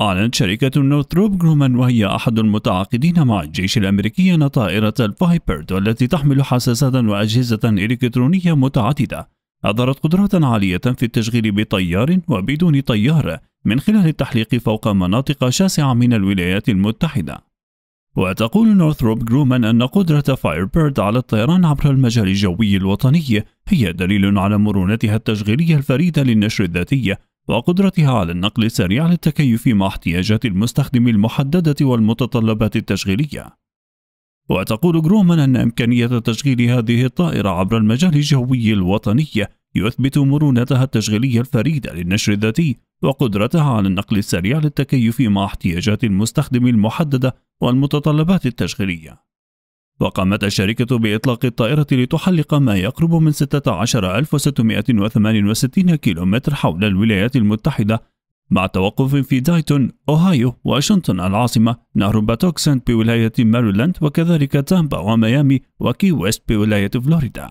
أعلنت شركة نورثروب جرومان وهي أحد المتعاقدين مع الجيش الأمريكي أن طائرة الفايبرد التي تحمل حساسات وأجهزة إلكترونية متعددة أظهرت قدرات عالية في التشغيل بطيار وبدون طيار من خلال التحليق فوق مناطق شاسعة من الولايات المتحدة وتقول نورثروب جرومان أن قدرة فايربيرد على الطيران عبر المجال الجوي الوطني هي دليل على مرونتها التشغيلية الفريدة للنشر الذاتي وقدرتها على النقل السريع للتكيف مع احتياجات المستخدم المحددة والمتطلبات التشغيلية. وتقول جرومان أن إمكانية تشغيل هذه الطائرة عبر المجال الجوي الوطني يثبت مرونتها التشغيلية الفريدة للنشر الذاتي وقدرتها على النقل السريع للتكيف مع احتياجات المستخدم المحددة والمتطلبات التشغيلية. وقامت الشركة بإطلاق الطائرة لتحلق ما يقرب من 16668 كيلومتر حول الولايات المتحدة مع توقف في دايتون أوهايو واشنطن العاصمة نهر باتوكسنت بولاية ماريلاند وكذلك تامبا وميامي وكي ويست بولاية فلوريدا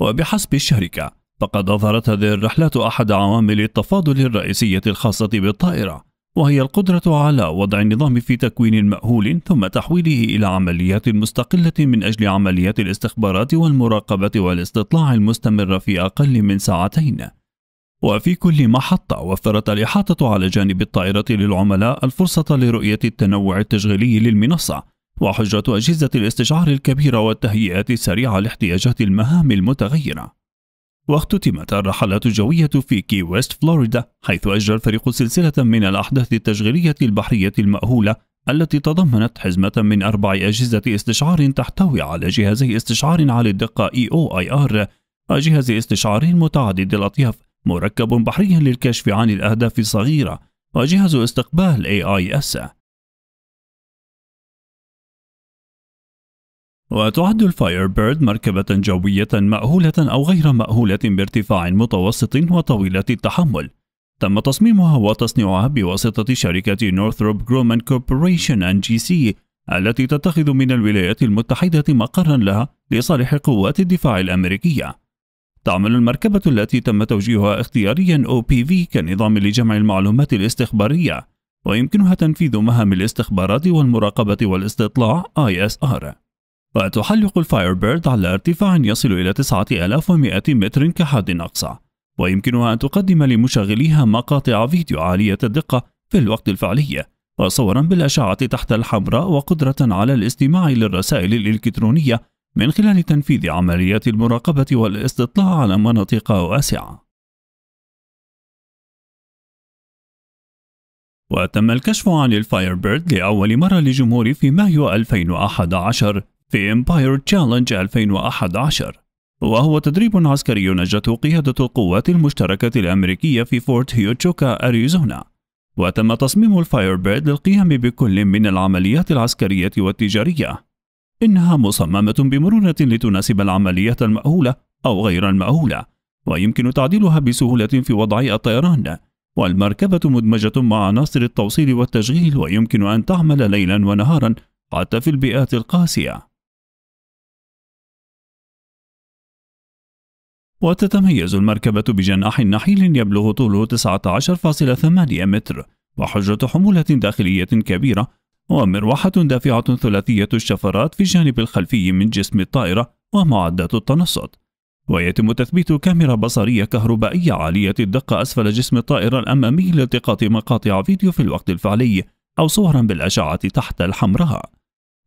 وبحسب الشركة فقد أظهرت هذه الرحلات أحد عوامل التفاضل الرئيسية الخاصة بالطائرة وهي القدرة على وضع النظام في تكوين مأهول ثم تحويله إلى عمليات مستقلة من أجل عمليات الاستخبارات والمراقبة والاستطلاع المستمر في أقل من ساعتين وفي كل محطة وفرت الإحاطة على جانب الطائرة للعملاء الفرصة لرؤية التنوع التشغيلي للمنصة وحجرة أجهزة الاستشعار الكبيرة والتهيئات السريعة لاحتياجات المهام المتغيرة واختتمت الرحلات الجوية في كي ويست فلوريدا حيث أجرى الفريق سلسلة من الأحداث التشغيلية البحرية المأهولة التي تضمنت حزمة من أربع أجهزة استشعار تحتوي على جهازي استشعار عالي الدقة EOIR وجهاز استشعار متعدد الأطياف مركب بحري للكشف عن الأهداف الصغيرة وجهاز استقبال AIS وتعد الفاير بيرد مركبة جوية مأهولة أو غير مأهولة بارتفاع متوسط وطويلة التحمل تم تصميمها وتصنيعها بواسطة شركة نورثروب جرومان كوربوريشن أن جي سي التي تتخذ من الولايات المتحدة مقرا لها لصالح قوات الدفاع الأمريكية تعمل المركبة التي تم توجيهها اختياريا OPV كنظام لجمع المعلومات الاستخبارية ويمكنها تنفيذ مهام الاستخبارات والمراقبة والاستطلاع ISR وتحلق الفايربيرد على ارتفاع يصل إلى 9100 متر كحد أقصى ويمكنها أن تقدم لمشغليها مقاطع فيديو عالية الدقة في الوقت الفعلي وصورا بالأشعة تحت الحمراء وقدرة على الاستماع للرسائل الإلكترونية من خلال تنفيذ عمليات المراقبة والاستطلاع على مناطق واسعة وتم الكشف عن الفايربيرد لأول مرة لجمهور في مايو 2011 في امباير تشالنج 2011 وهو تدريب عسكري نجته قيادة القوات المشتركة الأمريكية في فورت هيوتشوكا أريزونا وتم تصميم الفايربيرد للقيام بكل من العمليات العسكرية والتجارية إنها مصممة بمرونة لتناسب العملية المأهولة أو غير المأهولة ويمكن تعديلها بسهولة في وضع الطيران والمركبة مدمجة مع عناصر التوصيل والتشغيل ويمكن أن تعمل ليلا ونهارا حتى في البيئات القاسية وتتميز المركبة بجناح نحيل يبلغ طوله 19.8 متر وحجة حمولة داخلية كبيرة ومروحة دافعة ثلاثية الشفرات في الجانب الخلفي من جسم الطائرة ومعدات التنصت ويتم تثبيت كاميرا بصرية كهربائية عالية الدقة أسفل جسم الطائرة الأمامي لالتقاط مقاطع فيديو في الوقت الفعلي أو صورا بالأشعة تحت الحمراء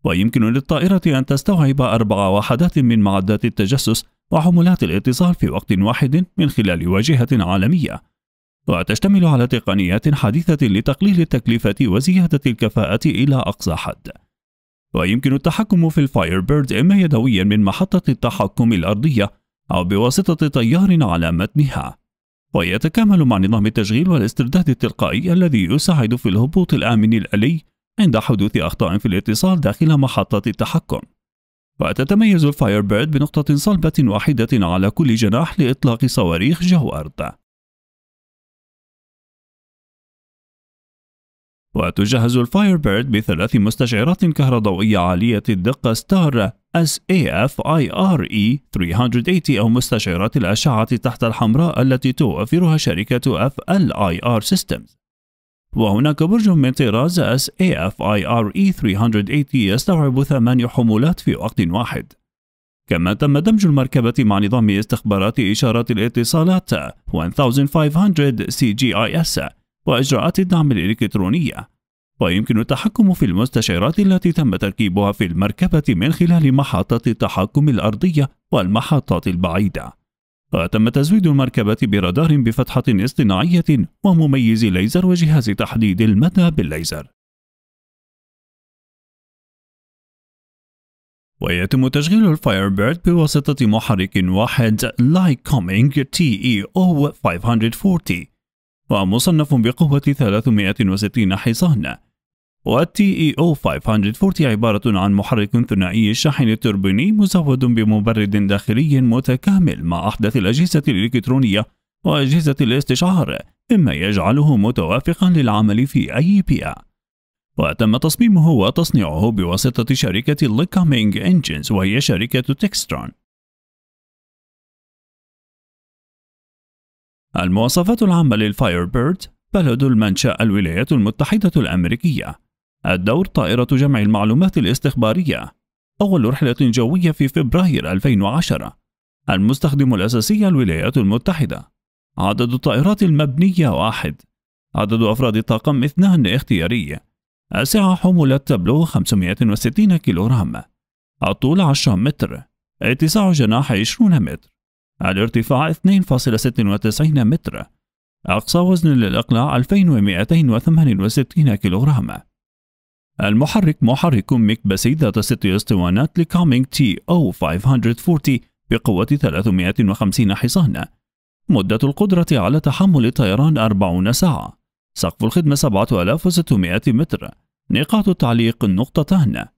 ويمكن للطائرة أن تستوعب أربع وحدات من معدات التجسس وحمولات الاتصال في وقت واحد من خلال واجهة عالمية وتشتمل على تقنيات حديثة لتقليل التكلفة وزيادة الكفاءة إلى أقصى حد ويمكن التحكم في الفايربيرد إما يدويا من محطة التحكم الأرضية أو بواسطة طيار على متنها ويتكامل مع نظام التشغيل والاسترداد التلقائي الذي يساعد في الهبوط الآمن الآلي عند حدوث أخطاء في الاتصال داخل محطة التحكم وتتميز الفايربيرد بنقطة صلبة واحدة على كل جناح لإطلاق صواريخ جو أرض وتجهز الفايربيرد بثلاث مستشعرات كهربائية عالية الدقة ستار SAFIRE e 380 أو مستشعرات الأشعة تحت الحمراء التي توفرها شركة FLIR Systems وهناك برج من طراز اس 380 e يستوعب ثماني حمولات في وقت واحد كما تم دمج المركبة مع نظام استخبارات إشارات الاتصالات 1500 CGIS وإجراءات الدعم الإلكترونية ويمكن التحكم في المستشعرات التي تم تركيبها في المركبة من خلال محطة التحكم الأرضية والمحطات البعيدة وتم تزويد المركبة برادار بفتحة اصطناعية ومميز ليزر وجهاز تحديد المدى بالليزر ويتم تشغيل الفاير بيرد بواسطة محرك واحد لايكومينج تي اي او 540 ومصنف بقوة 360 حصان والتي اي او 540 عبارة عن محرك ثنائي الشاحن توربيني مزود بمبرد داخلي متكامل مع أحدث الأجهزة الإلكترونية وأجهزة الاستشعار مما يجعله متوافقا للعمل في أي بيئة وتم تصميمه وتصنيعه بواسطة شركة لكامينج انجينز وهي شركة تكسترون المواصفات العامة للفاير بيرد بلد المنشأ الولايات المتحدة الأمريكية الدور طائرة جمع المعلومات الاستخبارية أول رحلة جوية في فبراير 2010 المستخدم الأساسي الولايات المتحدة عدد الطائرات المبنية واحد عدد أفراد الطاقم اثنان اختياري السعة حمولة تبلغ 560 كيلوغرام الطول 10 متر اتساع جناح 20 متر الارتفاع 2.96 متر أقصى وزن للإقلاع 2268 كيلوغرام المحرك محرك مكبسي ذات ست اسطوانات لكامينج تي أو 540 بقوة 350 حصان مدة القدرة على تحمل الطيران 40 ساعة سقف الخدمة 7600 متر نقاط التعليق نقطتان